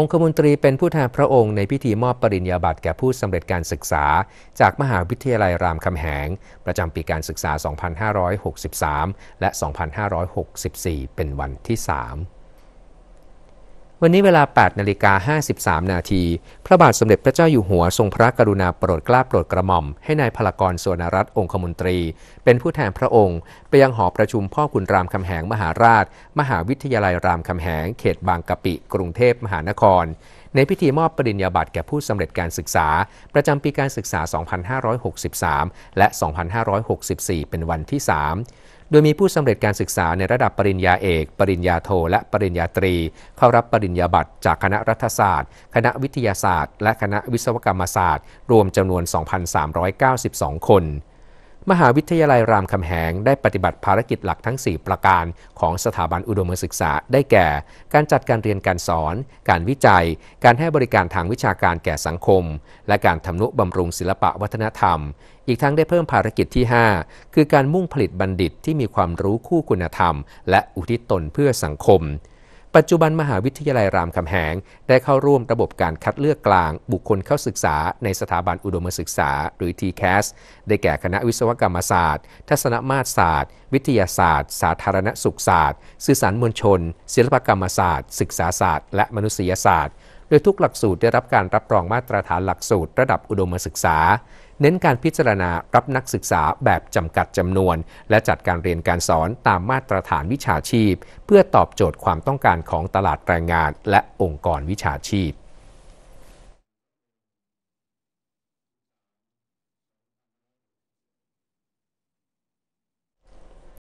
องคมนตรีเป็นผู้แทนพระองค์ในพิธีมอบปริญญาบัตรแก่ผู้สำเร็จการศึกษา จากมหาวิทยาลัยรามคำแหง ประจำปีการศึกษา 2563 และ 2564 เป็นวันที่ 3วันนี้เวลา8นาฬิกา53 นาที พระบาทสมเด็จพระเจ้าอยู่หัวทรงพระกรุณาโปรดเกล้าโปรดกระหม่อม ให้นายพลกร สวนรัตน์ องคมนตรี เป็นผู้แทนพระองค์ ไปยังหอประชุมพ่อคุณรามคำแหงมหาราช มหาวิทยาลัยรามคำแหง เขตบางกะปิ กรุงเทพมหานคร ในพิธีมอบปริญญาบัตรแก่ผู้สำเร็จการศึกษา ประจำปีการศึกษา 2563 และ 2564 เป็นวันที่ 3โดยมีผู้สำเร็จการศึกษาในระดับปริญญาเอก ปริญญาโท และปริญญาตรี เข้ารับปริญญาบัตร จากคณะรัฐศาสตร์ คณะวิทยาศาสตร์ และคณะวิศวกรรมศาสตร์ รวมจำนวน 2,392 คนมหาวิทยาลัยรามคำแหงได้ปฏิบัติภารกิจหลักทั้ง 4 ประการของสถาบันอุดมศึกษาได้แก่ การจัดการเรียนการสอน การวิจัย การให้บริการทางวิชาการแก่สังคม และการทำนุบำรุงศิลปะวัฒนธรรม อีกทั้งได้เพิ่มภารกิจที่ 5 คือการมุ่งผลิตบัณฑิตที่มีความรู้คู่คุณธรรม และอุทิศตนเพื่อสังคมปัจจุบันมหาวิทยาลัยรามคำแหงได้เข้าร่วมระบบการคัดเลือกกลางบุคคลเข้าศึกษาในสถาบันอุดมศึกษาหรือ TCAS ได้แก่คณะวิศวกรรมศาสตร์ ทัศนมาตรศาสตร์ วิทยาศาสตร์ สาธารณสุขศาสตร์สื่อสารมวลชน ศิลปกรรมศาสตร์ ศึกษาศาสตร์และมนุษยศาสตร์โดยทุกหลักสูตรได้รับการรับรองมาตรฐานหลักสูตรระดับอุดมศึกษา เน้นการพิจารณารับนักศึกษาแบบจำกัดจำนวน และจัดการเรียนการสอนตามมาตรฐานวิชาชีพ เพื่อตอบโจทย์ความต้องการของตลาดแรงงาน และองค์กรวิชาชีพ